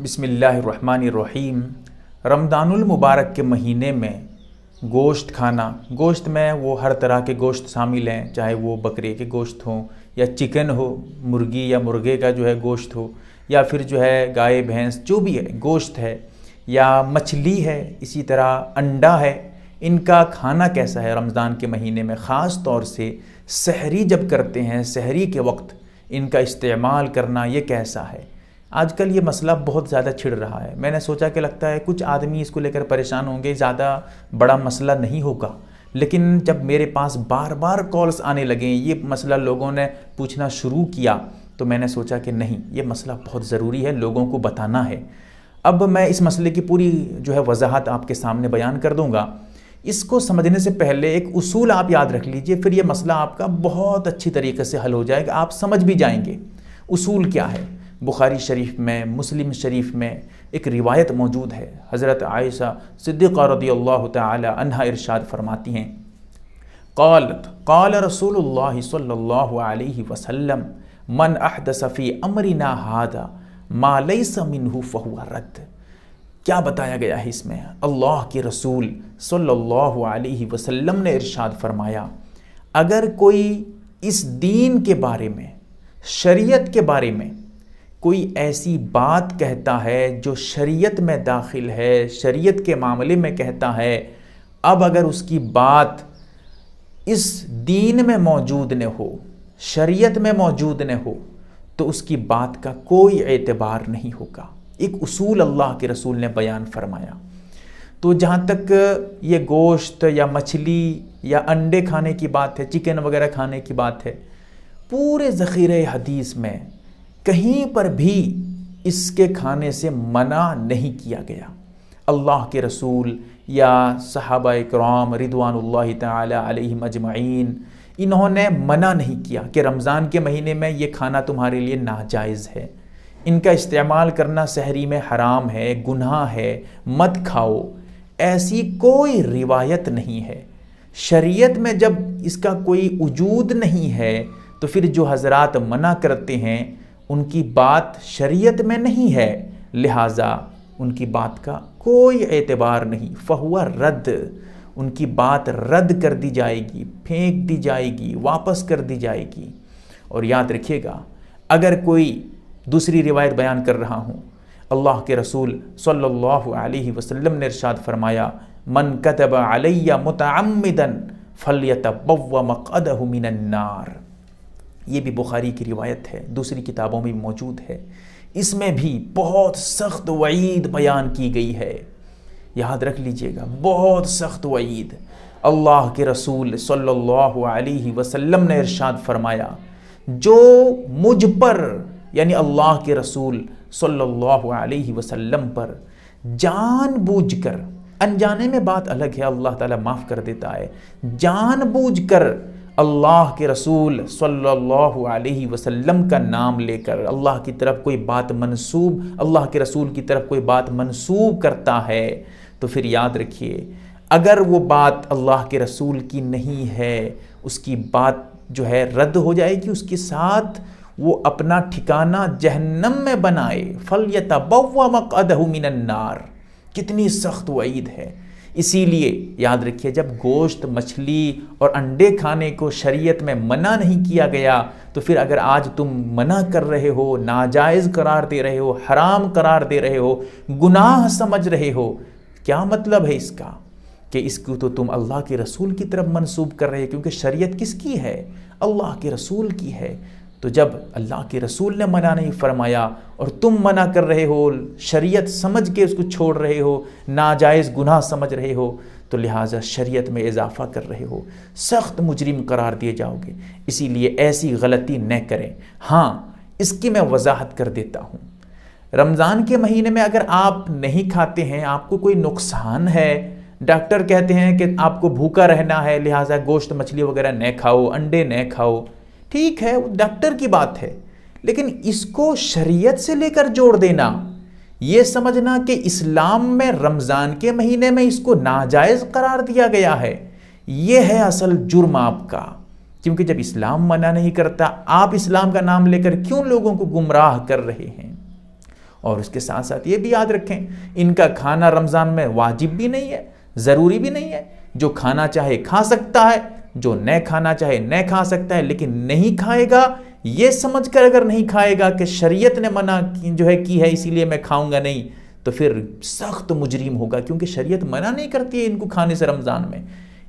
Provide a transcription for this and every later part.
बिसमीम रमदानमबारक के महीने में गोश्त खाना गोश्त में वो हर तरह के गोश्त शामिल हैं चाहे वो बकरे के गोश्त हों या चिकन हो मुर्गी या मुर्गे का जो है गोश्त हो या फिर जो है गाय भैंस जो भी है गोश्त है या मछली है इसी तरह अंडा है इनका खाना कैसा है रमज़ान के महीने में ख़ास तौर से सहरी जब करते हैं सहरी के वक्त इनका इस्तेमाल करना ये कैसा है आजकल ये मसला बहुत ज़्यादा छिड़ रहा है मैंने सोचा कि लगता है कुछ आदमी इसको लेकर परेशान होंगे ज़्यादा बड़ा मसला नहीं होगा लेकिन जब मेरे पास बार बार कॉल्स आने लगे ये मसला लोगों ने पूछना शुरू किया तो मैंने सोचा कि नहीं ये मसला बहुत ज़रूरी है लोगों को बताना है अब मैं इस मसले की पूरी जो है वजाहत आपके सामने बयान कर दूंगा इसको समझने से पहले एक उसूल आप याद रख लीजिए फिर ये मसला आपका बहुत अच्छी तरीके से हल हो जाएगा आप समझ भी जाएंगे उसूल क्या है बुखारी शरीफ में मुस्लिम शरीफ में एक रिवायत मौजूद है हज़रत आयशा सिद्दीक़ा रदी अल्लाह तहा इरशाद फरमाती हैं कौलत कौल रसूल सल्ला वसलम मन अहद सफ़ी अमरिना हादा मालई समिन फ़हुआ रद्द क्या बताया गया है इसमें अल्लाह के रसूल सल्लल्लाहु अलैहि वसल्लम ने इरशाद फरमाया अगर कोई इस दीन के बारे में शरीयत के बारे में कोई ऐसी बात कहता है जो शरीयत में दाखिल है शरीयत के मामले में कहता है अब अगर उसकी बात इस दीन में मौजूद न हो शरीयत में मौजूद न हो तो उसकी बात का कोई एतबार नहीं होगा एक उसूल अल्लाह के रसूल ने बयान फरमाया तो जहाँ तक ये गोश्त या मछली या अंडे खाने की बात है चिकन वगैरह खाने की बात है पूरे ज़खीरे हदीस में कहीं पर भी इसके खाने से मना नहीं किया गया अल्लाह के रसूल या सहाबा कराम रिदवान तजमाइन इन्होंने मना नहीं किया कि रमज़ान के महीने में ये खाना तुम्हारे लिए नाजायज़ है इनका इस्तेमाल करना शहरी में हराम है गुनाह है मत खाओ ऐसी कोई रिवायत नहीं है शरीयत में जब इसका कोई वजूद नहीं है तो फिर जो हजरत मना करते हैं उनकी बात शरीयत में नहीं है लिहाजा उनकी बात का कोई एतबार नहीं फहुआ रद्द उनकी बात रद्द कर दी जाएगी फेंक दी जाएगी वापस कर दी जाएगी और याद रखिएगा अगर कोई दूसरी रिवायत बयान कर रहा हूँ अल्लाह के रसूल सल्लल्लाहु अलैहि वसल्लम ने इरशाद फरमाया मन कतब अलैया मुतमदन फलियत बव मकद मिनन्नार ये भी बुखारी की रिवायत है दूसरी किताबों में मौजूद है इसमें भी बहुत सख्त वईद बयान की गई है याद रख लीजिएगा बहुत सख्त वईद अल्लाह के रसूल सल्लल्लाहु अलैहि वसल्लम ने इरशाद फरमाया जो मुझ पर यानी अल्लाह के रसूल सल्लल्लाहु अलैहि वसल्लम पर जानबूझकर अनजाने में बात अलग है अल्लाह ताला माफ़ कर देता है जानबूझकर अल्लाह के रसूल सल्लल्लाहु अलैहि वसल्लम का नाम लेकर अल्लाह की तरफ कोई बात मंसूब अल्लाह के रसूल की तरफ कोई बात मंसूब करता है तो फिर याद रखिए अगर वो बात अल्लाह के रसूल की नहीं है उसकी बात जो है रद्द हो जाएगी उसके साथ वो अपना ठिकाना जहन्नम में बनाए फल यतबव मकदहु मिनन्नार कितनी सख्त वईद है इसीलिए याद रखिए जब गोश्त मछली और अंडे खाने को शरीयत में मना नहीं किया गया तो फिर अगर आज तुम मना कर रहे हो नाजायज़ करार दे रहे हो हराम करार दे रहे हो गुनाह समझ रहे हो क्या मतलब है इसका कि इसको तो तुम अल्लाह के रसूल की तरफ मनसूब कर रहे हो क्योंकि शरीयत किसकी है अल्लाह के रसूल की है तो जब अल्लाह के रसूल ने मना नहीं फरमाया और तुम मना कर रहे हो शरीयत समझ के उसको छोड़ रहे हो नाजायज़ गुनाह समझ रहे हो तो लिहाजा शरीयत में इजाफ़ा कर रहे हो सख्त मुजरिम करार दिए जाओगे इसीलिए ऐसी गलती न करें हाँ इसकी मैं वजाहत कर देता हूँ रमज़ान के महीने में अगर आप नहीं खाते हैं आपको कोई नुकसान है डॉक्टर कहते हैं कि आपको भूखा रहना है लिहाजा गोश्त मछली वगैरह न खाओ अंडे न खाओ ठीक है वो डॉक्टर की बात है लेकिन इसको शरीयत से लेकर जोड़ देना ये समझना कि इस्लाम में रमज़ान के महीने में इसको नाजायज़ करार दिया गया है ये है असल जुर्म आपका क्योंकि जब इस्लाम मना नहीं करता आप इस्लाम का नाम लेकर क्यों लोगों को गुमराह कर रहे हैं और उसके साथ साथ ये भी याद रखें इनका खाना रमज़ान में वाजिब भी नहीं है ज़रूरी भी नहीं है जो खाना चाहे खा सकता है जो न खाना चाहे न खा सकता है लेकिन नहीं खाएगा ये समझकर अगर नहीं खाएगा कि शरीयत ने मना जो है की है इसीलिए मैं खाऊंगा नहीं तो फिर सख्त मुजरिम होगा क्योंकि शरीयत मना नहीं करती है इनको खाने से रमज़ान में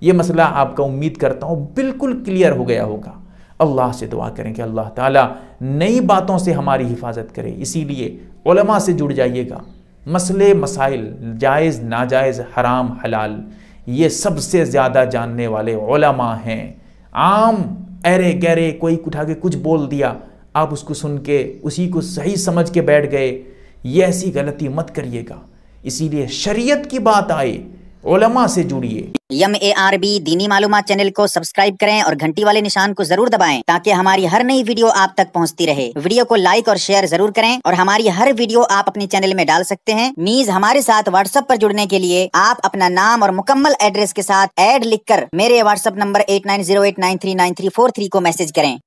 ये मसला आपका उम्मीद करता हूँ बिल्कुल क्लियर हो गया होगा अल्लाह से दुआ करें कि अल्लाह ताला नई बातों से हमारी हिफाजत करे इसीलिए उलमा से जुड़ जाइएगा मसले मसाइल जायज़ नाजायज़ हराम हलाल ये सबसे ज़्यादा जानने वाले ओलमा हैं आम अरे गहरे कोई उठा के कुछ बोल दिया आप उसको सुन के उसी को सही समझ के बैठ गए ये ऐसी गलती मत करिएगा इसीलिए शरीयत की बात आए ओलमा से जुड़िए यम ए आर बी दीनी मालूम चैनल को सब्सक्राइब करें और घंटी वाले निशान को जरूर दबाएं ताकि हमारी हर नई वीडियो आप तक पहुंचती रहे वीडियो को लाइक और शेयर जरूर करें और हमारी हर वीडियो आप अपने चैनल में डाल सकते हैं मीज हमारे साथ व्हाट्सएप पर जुड़ने के लिए आप अपना नाम और मुकम्मल एड्रेस के साथ एड लिखकर मेरे व्हाट्सएप नंबर एट को मैसेज करें